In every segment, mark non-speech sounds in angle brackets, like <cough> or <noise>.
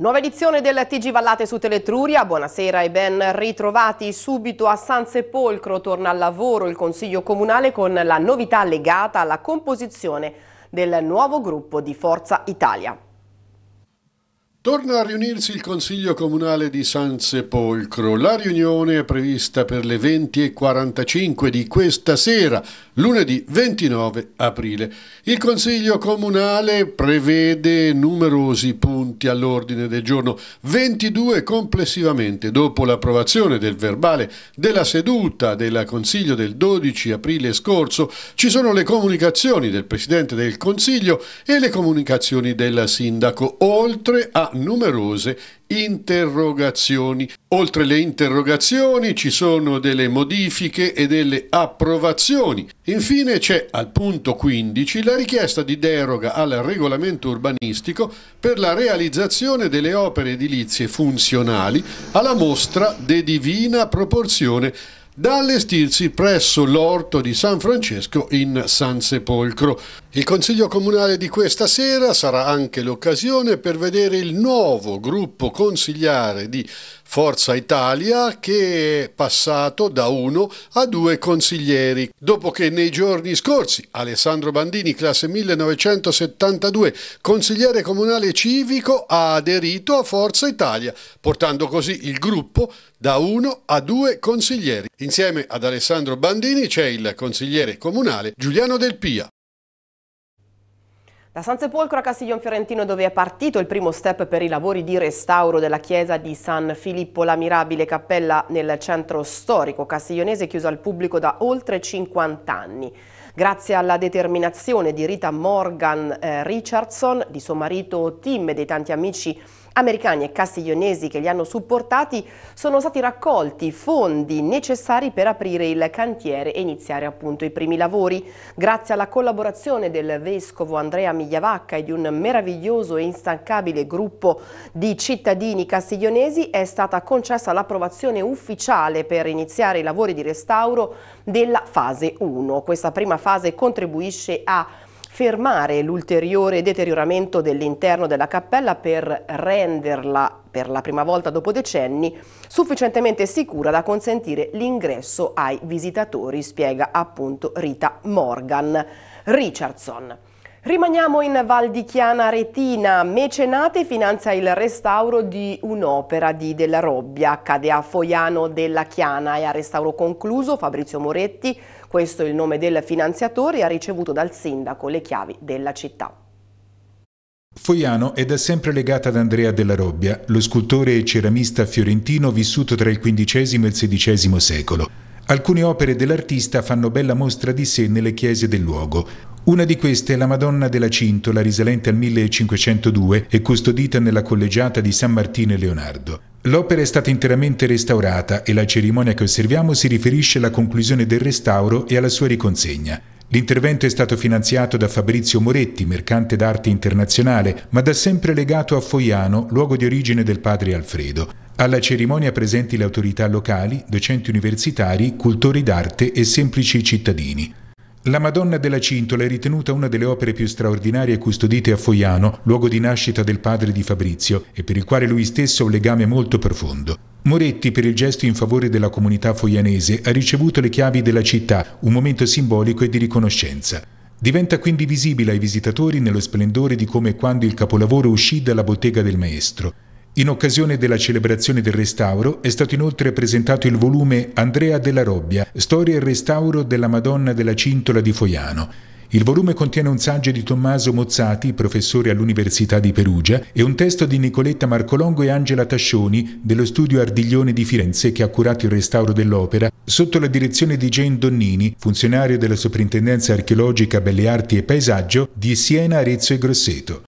Nuova edizione del TG Vallate su Teletruria, buonasera e ben ritrovati subito a San Sepolcro, torna al lavoro il Consiglio Comunale con la novità legata alla composizione del nuovo gruppo di Forza Italia. Torna a riunirsi il Consiglio Comunale di San Sepolcro. La riunione è prevista per le 20.45 di questa sera, lunedì 29 aprile. Il Consiglio Comunale prevede numerosi punti all'ordine del giorno, 22 complessivamente, dopo l'approvazione del verbale della seduta del Consiglio del 12 aprile scorso. Ci sono le comunicazioni del Presidente del Consiglio e le comunicazioni del Sindaco, oltre a numerose interrogazioni. Oltre le interrogazioni ci sono delle modifiche e delle approvazioni. Infine c'è al punto 15 la richiesta di deroga al regolamento urbanistico per la realizzazione delle opere edilizie funzionali alla mostra De Divina Proporzione da allestirsi presso l'orto di San Francesco in San Sepolcro. Il Consiglio Comunale di questa sera sarà anche l'occasione per vedere il nuovo gruppo consigliare di Forza Italia che è passato da uno a due consiglieri, dopo che nei giorni scorsi Alessandro Bandini, classe 1972, consigliere comunale civico, ha aderito a Forza Italia, portando così il gruppo da uno a due consiglieri. Insieme ad Alessandro Bandini c'è il consigliere comunale Giuliano Del Pia. Da San Sepolcro a Castiglion Fiorentino dove è partito il primo step per i lavori di restauro della chiesa di San Filippo la Mirabile Cappella nel centro storico castiglionese chiuso al pubblico da oltre 50 anni. Grazie alla determinazione di Rita Morgan eh, Richardson, di suo marito Tim e dei tanti amici americani e castiglionesi che li hanno supportati sono stati raccolti fondi necessari per aprire il cantiere e iniziare appunto i primi lavori. Grazie alla collaborazione del vescovo Andrea Migliavacca e di un meraviglioso e instancabile gruppo di cittadini castiglionesi è stata concessa l'approvazione ufficiale per iniziare i lavori di restauro della fase 1. Questa prima fase contribuisce a fermare l'ulteriore deterioramento dell'interno della cappella per renderla, per la prima volta dopo decenni, sufficientemente sicura da consentire l'ingresso ai visitatori, spiega appunto Rita Morgan Richardson. Rimaniamo in Val di Chiana Retina. Mecenate finanzia il restauro di un'opera di Della Robbia. Cade a Foiano della Chiana e a restauro concluso Fabrizio Moretti, questo è il nome del finanziatore, ha ricevuto dal sindaco le chiavi della città. Foiano è da sempre legata ad Andrea della Robbia, lo scultore e ceramista fiorentino vissuto tra il XV e il XVI secolo. Alcune opere dell'artista fanno bella mostra di sé nelle chiese del luogo. Una di queste è la Madonna della Cintola, risalente al 1502 e custodita nella collegiata di San Martino e Leonardo. L'opera è stata interamente restaurata e la cerimonia che osserviamo si riferisce alla conclusione del restauro e alla sua riconsegna. L'intervento è stato finanziato da Fabrizio Moretti, mercante d'arte internazionale, ma da sempre legato a Foiano, luogo di origine del padre Alfredo. Alla cerimonia presenti le autorità locali, docenti universitari, cultori d'arte e semplici cittadini. La Madonna della Cintola è ritenuta una delle opere più straordinarie custodite a Foiano, luogo di nascita del padre di Fabrizio, e per il quale lui stesso ha un legame molto profondo. Moretti, per il gesto in favore della comunità foianese, ha ricevuto le chiavi della città, un momento simbolico e di riconoscenza. Diventa quindi visibile ai visitatori nello splendore di come e quando il capolavoro uscì dalla bottega del maestro. In occasione della celebrazione del restauro è stato inoltre presentato il volume Andrea della Robbia, Storia e restauro della Madonna della Cintola di Foiano. Il volume contiene un saggio di Tommaso Mozzati, professore all'Università di Perugia, e un testo di Nicoletta Marcolongo e Angela Tascioni dello studio Ardiglione di Firenze che ha curato il restauro dell'opera sotto la direzione di Jane Donnini, funzionario della Soprintendenza archeologica, belle arti e paesaggio di Siena, Arezzo e Grosseto.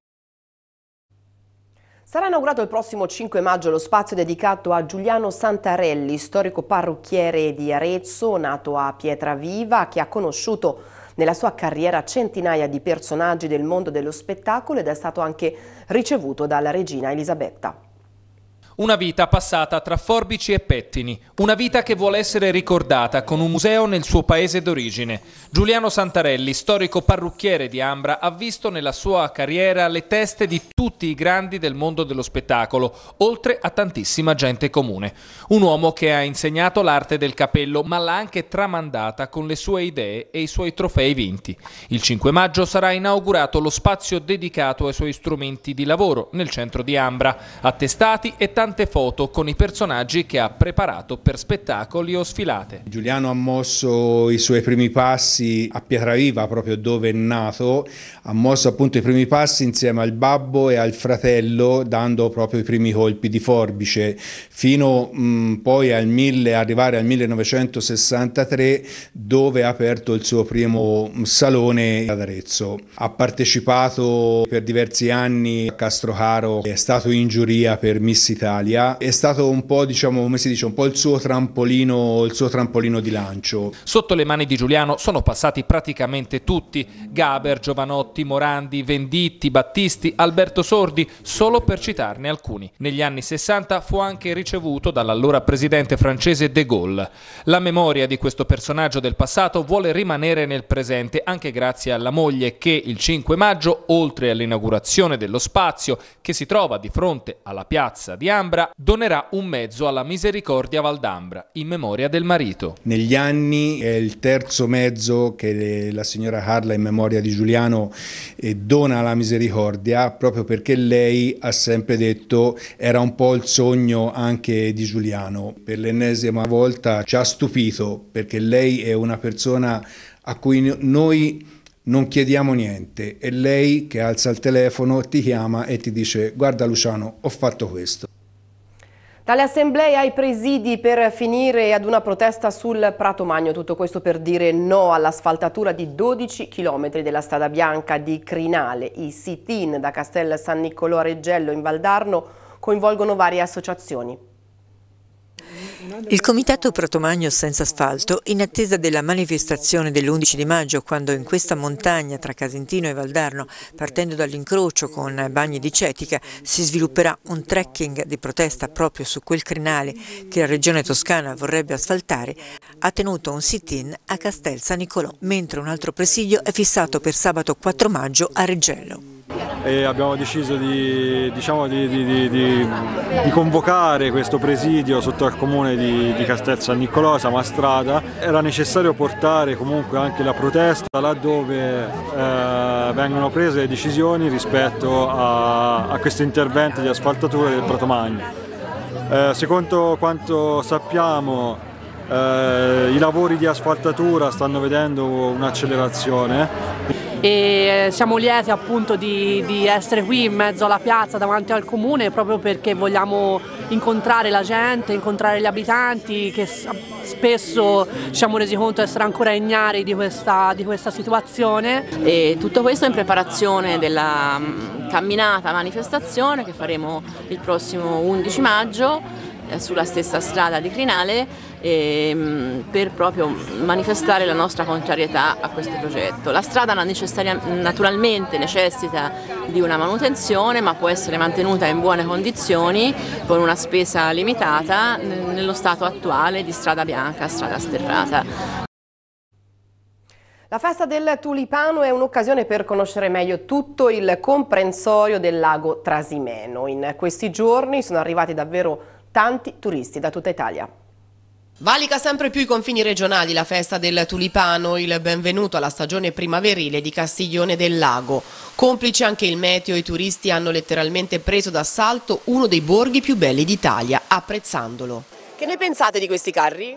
Sarà inaugurato il prossimo 5 maggio lo spazio dedicato a Giuliano Santarelli, storico parrucchiere di Arezzo, nato a Pietraviva, che ha conosciuto nella sua carriera centinaia di personaggi del mondo dello spettacolo ed è stato anche ricevuto dalla regina Elisabetta. Una vita passata tra forbici e pettini, una vita che vuole essere ricordata con un museo nel suo paese d'origine. Giuliano Santarelli, storico parrucchiere di Ambra, ha visto nella sua carriera le teste di tutti i grandi del mondo dello spettacolo, oltre a tantissima gente comune. Un uomo che ha insegnato l'arte del capello, ma l'ha anche tramandata con le sue idee e i suoi trofei vinti. Il 5 maggio sarà inaugurato lo spazio dedicato ai suoi strumenti di lavoro nel centro di Ambra, attestati e tanti tante foto con i personaggi che ha preparato per spettacoli o sfilate. Giuliano ha mosso i suoi primi passi a Pietraviva, proprio dove è nato, ha mosso appunto i primi passi insieme al babbo e al fratello, dando proprio i primi colpi di forbice, fino mh, mm, poi al 1000, arrivare al 1963, dove ha aperto il suo primo mm, salone ad Arezzo. Ha partecipato per diversi anni a Castrocaro, è stato in giuria per Miss Italia Italia è stato un po', diciamo, come si dice, un po' il suo trampolino, il suo trampolino di lancio. Sotto le mani di Giuliano sono passati praticamente tutti, Gaber, Giovanotti, Morandi, Venditti, Battisti, Alberto Sordi, solo per citarne alcuni. Negli anni 60 fu anche ricevuto dall'allora presidente francese De Gaulle. La memoria di questo personaggio del passato vuole rimanere nel presente anche grazie alla moglie che il 5 maggio, oltre all'inaugurazione dello spazio che si trova di fronte alla piazza di Anna, Valdambra donerà un mezzo alla Misericordia Valdambra in memoria del marito. Negli anni è il terzo mezzo che la signora Harla in memoria di Giuliano eh, dona alla Misericordia proprio perché lei ha sempre detto era un po' il sogno anche di Giuliano. Per l'ennesima volta ci ha stupito perché lei è una persona a cui noi non chiediamo niente, è lei che alza il telefono, ti chiama e ti dice guarda Luciano ho fatto questo. Dalle assemblee ai presidi per finire ad una protesta sul Prato Magno, tutto questo per dire no all'asfaltatura di 12 km della strada bianca di Crinale. I sit-in da Castel San Niccolò a Reggello in Valdarno coinvolgono varie associazioni. Il comitato Protomagno senza asfalto, in attesa della manifestazione dell'11 di maggio, quando in questa montagna tra Casentino e Valdarno, partendo dall'incrocio con Bagni di Cetica, si svilupperà un trekking di protesta proprio su quel crinale che la regione toscana vorrebbe asfaltare, ha tenuto un sit-in a Castel San Nicolò, mentre un altro presidio è fissato per sabato 4 maggio a Reggello e abbiamo deciso di, diciamo, di, di, di convocare questo presidio sotto al comune di, Castel San Nicolò, Samastrada. Era necessario portare comunque anche la protesta laddove eh, vengono prese le decisioni rispetto a, a questo intervento di asfaltatura del Pratomagno. Eh, secondo quanto sappiamo eh, i lavori di asfaltatura stanno vedendo un'accelerazione e eh, siamo lieti appunto di, di, essere qui in mezzo alla piazza davanti al comune proprio perché vogliamo incontrare la gente, incontrare gli abitanti che spesso ci siamo resi conto di essere ancora ignari di questa, di questa situazione. E tutto questo in preparazione della mm, camminata manifestazione che faremo il prossimo 11 maggio eh, sulla stessa strada di Crinale ehm, per proprio manifestare la nostra contrarietà a questo progetto. La strada naturalmente necessita di una manutenzione ma può essere mantenuta in buone condizioni con una spesa limitata nello stato attuale di strada bianca a strada sterrata. La festa del tulipano è un'occasione per conoscere meglio tutto il comprensorio del lago Trasimeno. In questi giorni sono arrivati davvero tanti turisti da tutta Italia. Valica sempre più i confini regionali la festa del tulipano, il benvenuto alla stagione primaverile di Castiglione del Lago. Complice anche il meteo, i turisti hanno letteralmente preso d'assalto uno dei borghi più belli d'Italia, apprezzandolo. Che ne pensate di questi carri?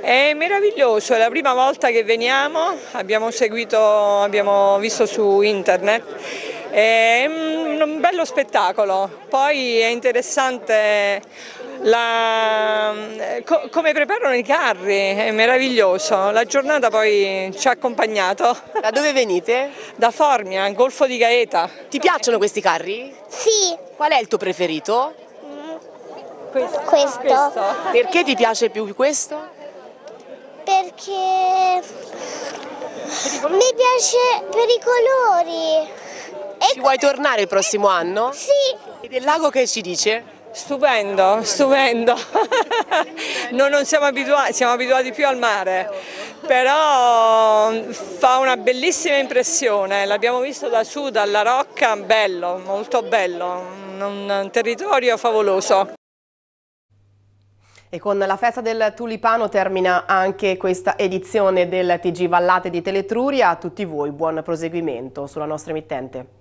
È meraviglioso, è la prima volta che veniamo, abbiamo seguito, abbiamo visto su internet è un bello spettacolo, poi è interessante la, eh, co, come preparano i carri, è meraviglioso, la giornata poi ci ha accompagnato. Da dove venite? Da Formia, Golfo di Gaeta. Ti piacciono questi carri? Sì. Qual è il tuo preferito? Questo. questo. Perché ti piace più questo? Perché mi piace per i colori. Ci vuoi tornare il prossimo anno? Sì. E del lago che ci dice? Stupendo, stupendo. <laughs> Noi non siamo abituati, siamo abituati più al mare, però fa una bellissima impressione, l'abbiamo visto da su, dalla rocca, bello, molto bello, un territorio favoloso. E con la festa del tulipano termina anche questa edizione del TG Vallate di Teletruria. A tutti voi buon proseguimento sulla nostra emittente.